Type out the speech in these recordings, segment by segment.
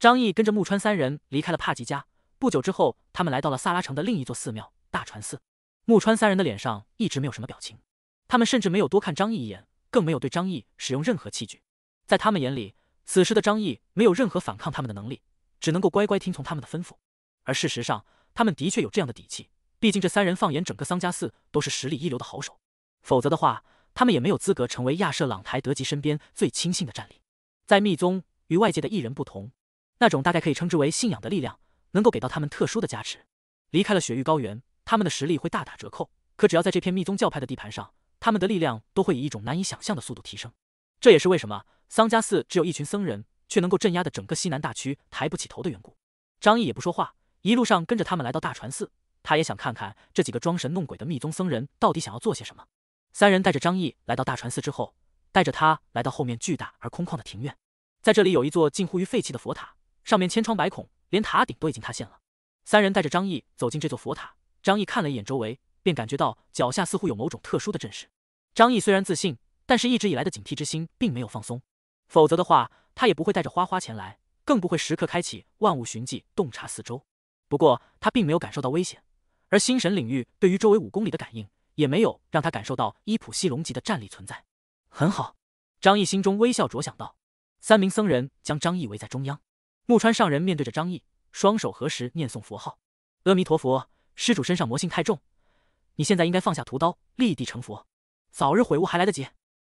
张毅跟着木川三人离开了帕吉家。不久之后，他们来到了萨拉城的另一座寺庙——大船寺。木川三人的脸上一直没有什么表情，他们甚至没有多看张毅一眼，更没有对张毅使用任何器具。在他们眼里，此时的张毅没有任何反抗他们的能力，只能够乖乖听从他们的吩咐。而事实上，他们的确有这样的底气。毕竟这三人放眼整个桑家寺都是实力一流的好手，否则的话，他们也没有资格成为亚瑟·朗台德吉身边最亲信的战力。在密宗与外界的异人不同。那种大概可以称之为信仰的力量，能够给到他们特殊的加持。离开了雪域高原，他们的实力会大打折扣。可只要在这片密宗教派的地盘上，他们的力量都会以一种难以想象的速度提升。这也是为什么桑迦寺只有一群僧人，却能够镇压的整个西南大区抬不起头的缘故。张毅也不说话，一路上跟着他们来到大船寺。他也想看看这几个装神弄鬼的密宗僧人到底想要做些什么。三人带着张毅来到大船寺之后，带着他来到后面巨大而空旷的庭院，在这里有一座近乎于废弃的佛塔。上面千疮百孔，连塔顶都已经塌陷了。三人带着张毅走进这座佛塔，张毅看了一眼周围，便感觉到脚下似乎有某种特殊的阵势。张毅虽然自信，但是一直以来的警惕之心并没有放松，否则的话，他也不会带着花花前来，更不会时刻开启万物寻迹洞察四周。不过他并没有感受到危险，而心神领域对于周围五公里的感应，也没有让他感受到伊普西龙级的战力存在。很好，张毅心中微笑着想到。三名僧人将张毅围在中央。木川上人面对着张毅，双手合十念诵佛号：“阿弥陀佛，施主身上魔性太重，你现在应该放下屠刀，立地成佛，早日悔悟还来得及。”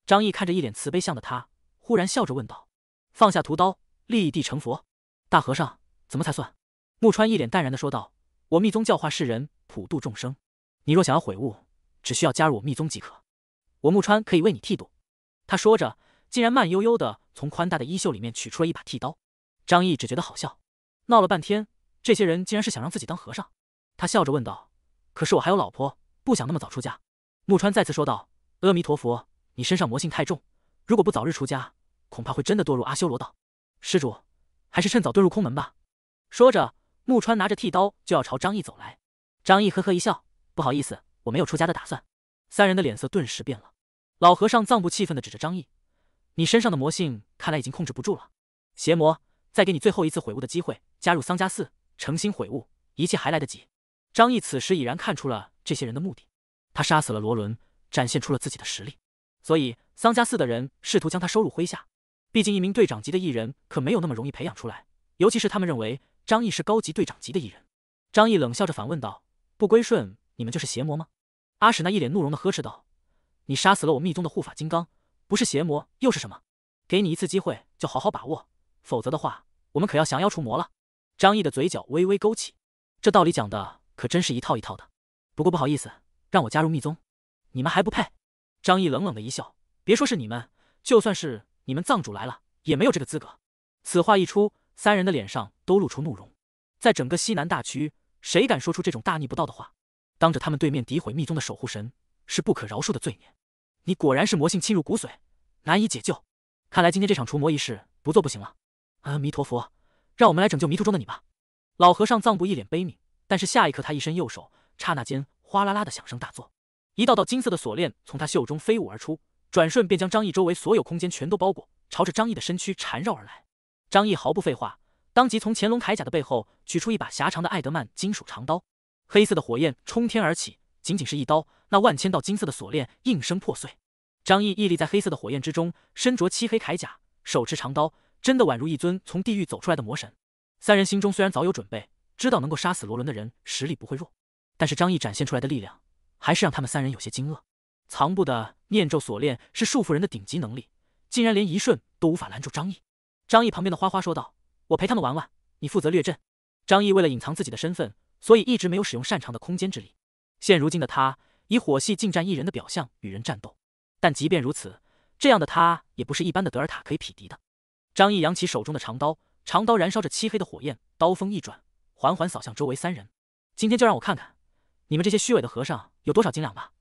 张毅看着一脸慈悲相的他，忽然笑着问道：“放下屠刀，立地成佛，大和尚怎么才算？”木川一脸淡然的说道：“我密宗教化世人，普度众生。你若想要悔悟，只需要加入我密宗即可。我木川可以为你剃度。”他说着，竟然慢悠悠的从宽大的衣袖里面取出了一把剃刀。张毅只觉得好笑，闹了半天，这些人竟然是想让自己当和尚。他笑着问道：“可是我还有老婆，不想那么早出家。”木川再次说道：“阿弥陀佛，你身上魔性太重，如果不早日出家，恐怕会真的堕入阿修罗道。施主，还是趁早遁入空门吧。”说着，木川拿着剃刀就要朝张毅走来。张毅呵呵一笑：“不好意思，我没有出家的打算。”三人的脸色顿时变了。老和尚藏布气愤的指着张毅：“你身上的魔性看来已经控制不住了，邪魔！”再给你最后一次悔悟的机会，加入桑加寺，诚心悔悟，一切还来得及。张毅此时已然看出了这些人的目的，他杀死了罗伦，展现出了自己的实力，所以桑加寺的人试图将他收入麾下。毕竟一名队长级的艺人可没有那么容易培养出来，尤其是他们认为张毅是高级队长级的艺人。张毅冷笑着反问道：“不归顺，你们就是邪魔吗？”阿史那一脸怒容的呵斥道：“你杀死了我密宗的护法金刚，不是邪魔又是什么？给你一次机会，就好好把握。”否则的话，我们可要降妖除魔了。张毅的嘴角微微勾起，这道理讲的可真是一套一套的。不过不好意思，让我加入密宗，你们还不配。张毅冷冷的一笑，别说是你们，就算是你们藏主来了，也没有这个资格。此话一出，三人的脸上都露出怒容。在整个西南大区，谁敢说出这种大逆不道的话？当着他们对面诋毁密宗的守护神，是不可饶恕的罪孽。你果然是魔性侵入骨髓，难以解救。看来今天这场除魔仪式不做不行了。阿弥陀佛，让我们来拯救迷途中的你吧！老和尚藏布一脸悲悯，但是下一刻他一伸右手，刹那间哗啦啦的响声大作，一道道金色的锁链从他袖中飞舞而出，转瞬便将张毅周围所有空间全都包裹，朝着张毅的身躯缠绕而来。张毅毫不废话，当即从乾隆铠甲的背后取出一把狭长的艾德曼金属长刀，黑色的火焰冲天而起，仅仅是一刀，那万千道金色的锁链应声破碎。张毅屹立在黑色的火焰之中，身着漆黑铠甲，手持长刀。真的宛如一尊从地狱走出来的魔神。三人心中虽然早有准备，知道能够杀死罗伦的人实力不会弱，但是张毅展现出来的力量，还是让他们三人有些惊愕。藏布的念咒锁链是束缚人的顶级能力，竟然连一瞬都无法拦住张毅。张毅旁边的花花说道：“我陪他们玩玩，你负责略阵。”张毅为了隐藏自己的身份，所以一直没有使用擅长的空间之力。现如今的他，以火系近战一人的表象与人战斗，但即便如此，这样的他也不是一般的德尔塔可以匹敌的。张毅扬起手中的长刀，长刀燃烧着漆黑的火焰，刀锋一转，缓缓扫向周围三人。今天就让我看看，你们这些虚伪的和尚有多少斤两吧！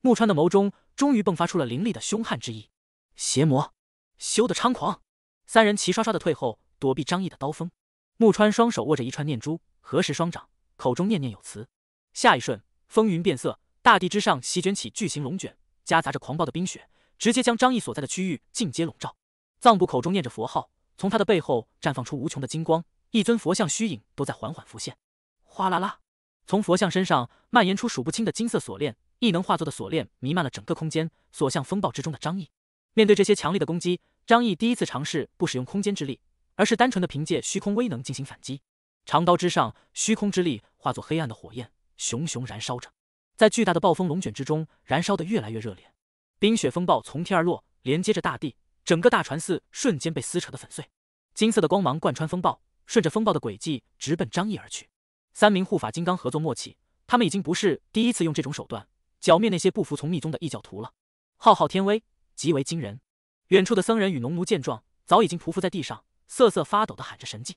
木川的眸中终于迸发出了凌厉的凶悍之意。邪魔，休得猖狂！三人齐刷刷的退后，躲避张毅的刀锋。木川双手握着一串念珠，合十双掌，口中念念有词。下一瞬，风云变色，大地之上席卷起巨型龙卷，夹杂着狂暴的冰雪，直接将张毅所在的区域尽皆笼罩。藏布口中念着佛号，从他的背后绽放出无穷的金光，一尊佛像虚影都在缓缓浮现。哗啦啦，从佛像身上蔓延出数不清的金色锁链，异能化作的锁链弥漫了整个空间。锁向风暴之中的张毅，面对这些强力的攻击，张毅第一次尝试不使用空间之力，而是单纯的凭借虚空威能进行反击。长刀之上，虚空之力化作黑暗的火焰，熊熊燃烧着，在巨大的暴风龙卷之中燃烧得越来越热烈。冰雪风暴从天而落，连接着大地。整个大船寺瞬间被撕扯的粉碎，金色的光芒贯穿风暴，顺着风暴的轨迹直奔张毅而去。三名护法金刚合作默契，他们已经不是第一次用这种手段剿灭那些不服从密宗的异教徒了。浩浩天威，极为惊人。远处的僧人与农奴见状，早已经匍匐在地上，瑟瑟发抖的喊着神迹、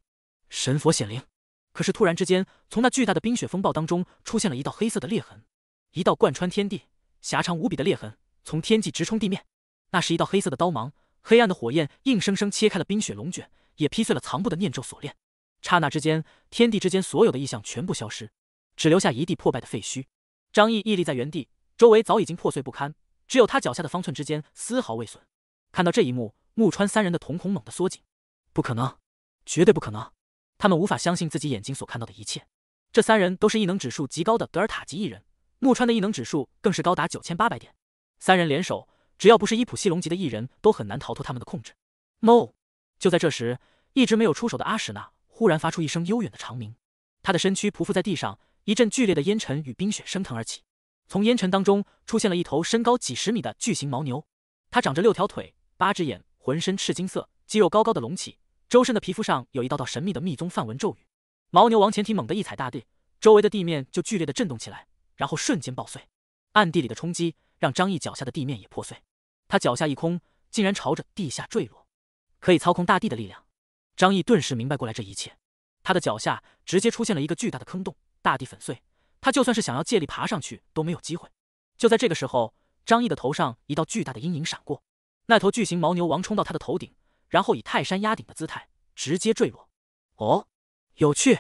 神佛显灵。可是突然之间，从那巨大的冰雪风暴当中出现了一道黑色的裂痕，一道贯穿天地、狭长无比的裂痕，从天际直冲地面。那是一道黑色的刀芒。黑暗的火焰硬生生切开了冰雪龙卷，也劈碎了藏布的念咒锁链。刹那之间，天地之间所有的异象全部消失，只留下一地破败的废墟。张毅屹立在原地，周围早已经破碎不堪，只有他脚下的方寸之间丝毫未损。看到这一幕，木川三人的瞳孔猛地缩紧，不可能，绝对不可能！他们无法相信自己眼睛所看到的一切。这三人都是异能指数极高的德尔塔级异人，木川的异能指数更是高达九千八百点，三人联手。只要不是伊普西龙级的异人，都很难逃脱他们的控制。no!。就在这时，一直没有出手的阿史娜忽然发出一声悠远的长鸣，他的身躯匍匐在地上，一阵剧烈的烟尘与冰雪升腾而起，从烟尘当中出现了一头身高几十米的巨型牦牛，它长着六条腿、八只眼，浑身赤金色，肌肉高高的隆起，周身的皮肤上有一道道神秘的密宗梵文咒语。牦牛王前蹄猛地一踩大地，周围的地面就剧烈的震动起来，然后瞬间爆碎，暗地里的冲击。让张毅脚下的地面也破碎，他脚下一空，竟然朝着地下坠落。可以操控大地的力量，张毅顿时明白过来这一切。他的脚下直接出现了一个巨大的坑洞，大地粉碎。他就算是想要借力爬上去都没有机会。就在这个时候，张毅的头上一道巨大的阴影闪过，那头巨型牦牛王冲到他的头顶，然后以泰山压顶的姿态直接坠落。哦，有趣，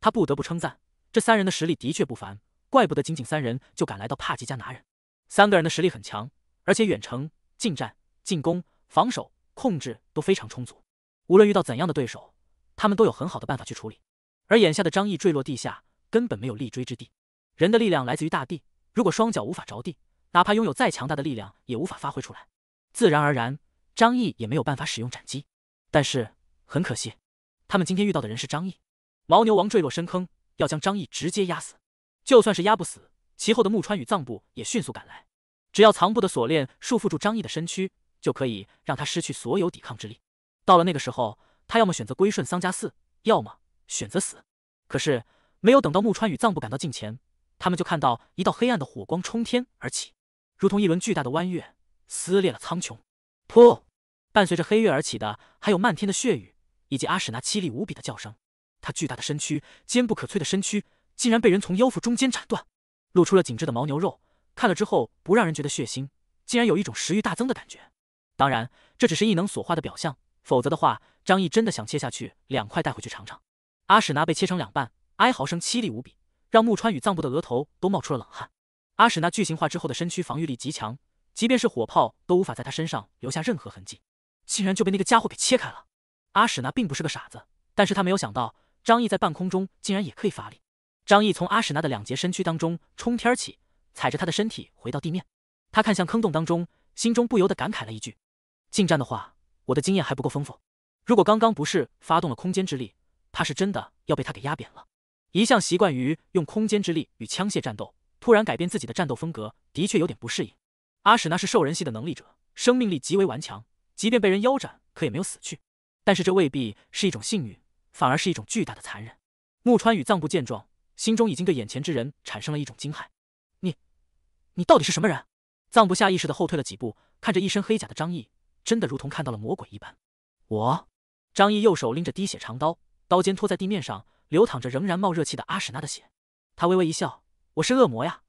他不得不称赞这三人的实力的确不凡，怪不得仅仅三人就敢来到帕吉家拿人。三个人的实力很强，而且远程、近战、进攻、防守、控制都非常充足。无论遇到怎样的对手，他们都有很好的办法去处理。而眼下的张毅坠落地下，根本没有立锥之地。人的力量来自于大地，如果双脚无法着地，哪怕拥有再强大的力量也无法发挥出来。自然而然，张毅也没有办法使用斩击。但是很可惜，他们今天遇到的人是张毅。牦牛王坠落深坑，要将张毅直接压死。就算是压不死。其后的木川与藏部也迅速赶来，只要藏布的锁链束缚住张毅的身躯，就可以让他失去所有抵抗之力。到了那个时候，他要么选择归顺桑家寺，要么选择死。可是，没有等到木川与藏部赶到近前，他们就看到一道黑暗的火光冲天而起，如同一轮巨大的弯月，撕裂了苍穹。噗！伴随着黑月而起的，还有漫天的血雨，以及阿史那凄厉无比的叫声。他巨大的身躯，坚不可摧的身躯，竟然被人从腰腹中间斩断。露出了紧致的牦牛肉，看了之后不让人觉得血腥，竟然有一种食欲大增的感觉。当然，这只是异能所化的表象，否则的话，张毅真的想切下去两块带回去尝尝。阿史那被切成两半，哀嚎声凄厉无比，让木川与藏布的额头都冒出了冷汗。阿史那巨型化之后的身躯防御力极强，即便是火炮都无法在他身上留下任何痕迹，竟然就被那个家伙给切开了。阿史那并不是个傻子，但是他没有想到张毅在半空中竟然也可以发力。张毅从阿史那的两截身躯当中冲天起，踩着他的身体回到地面。他看向坑洞当中，心中不由得感慨了一句：“近战的话，我的经验还不够丰富。如果刚刚不是发动了空间之力，怕是真的要被他给压扁了。”一向习惯于用空间之力与枪械战斗，突然改变自己的战斗风格，的确有点不适应。阿史那是兽人系的能力者，生命力极为顽强，即便被人腰斩，可也没有死去。但是这未必是一种幸运，反而是一种巨大的残忍。木川与藏布见状。心中已经对眼前之人产生了一种惊骇，你，你到底是什么人？藏布下意识的后退了几步，看着一身黑甲的张毅，真的如同看到了魔鬼一般。我，张毅右手拎着滴血长刀，刀尖托在地面上，流淌着仍然冒热气的阿史那的血。他微微一笑，我是恶魔呀，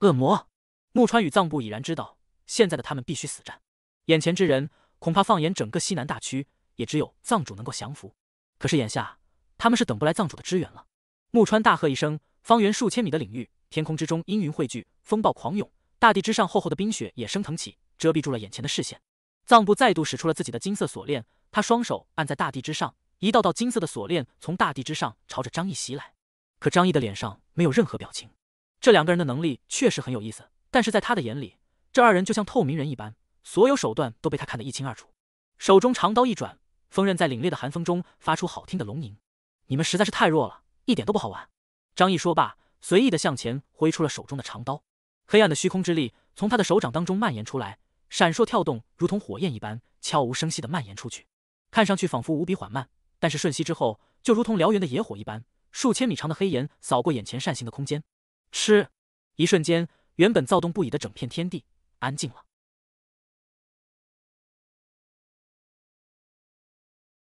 恶魔。木川与藏布已然知道，现在的他们必须死战，眼前之人恐怕放眼整个西南大区，也只有藏主能够降服。可是眼下，他们是等不来藏主的支援了。木川大喝一声，方圆数千米的领域，天空之中阴云汇聚，风暴狂涌，大地之上厚厚的冰雪也升腾起，遮蔽住了眼前的视线。藏布再度使出了自己的金色锁链，他双手按在大地之上，一道道金色的锁链从大地之上朝着张毅袭来。可张毅的脸上没有任何表情。这两个人的能力确实很有意思，但是在他的眼里，这二人就像透明人一般，所有手段都被他看得一清二楚。手中长刀一转，锋刃在凛冽的寒风中发出好听的龙吟。你们实在是太弱了。一点都不好玩，张毅说罢，随意的向前挥出了手中的长刀，黑暗的虚空之力从他的手掌当中蔓延出来，闪烁跳动，如同火焰一般，悄无声息的蔓延出去，看上去仿佛无比缓慢，但是瞬息之后，就如同燎原的野火一般，数千米长的黑炎扫过眼前扇形的空间，吃，一瞬间，原本躁动不已的整片天地安静了。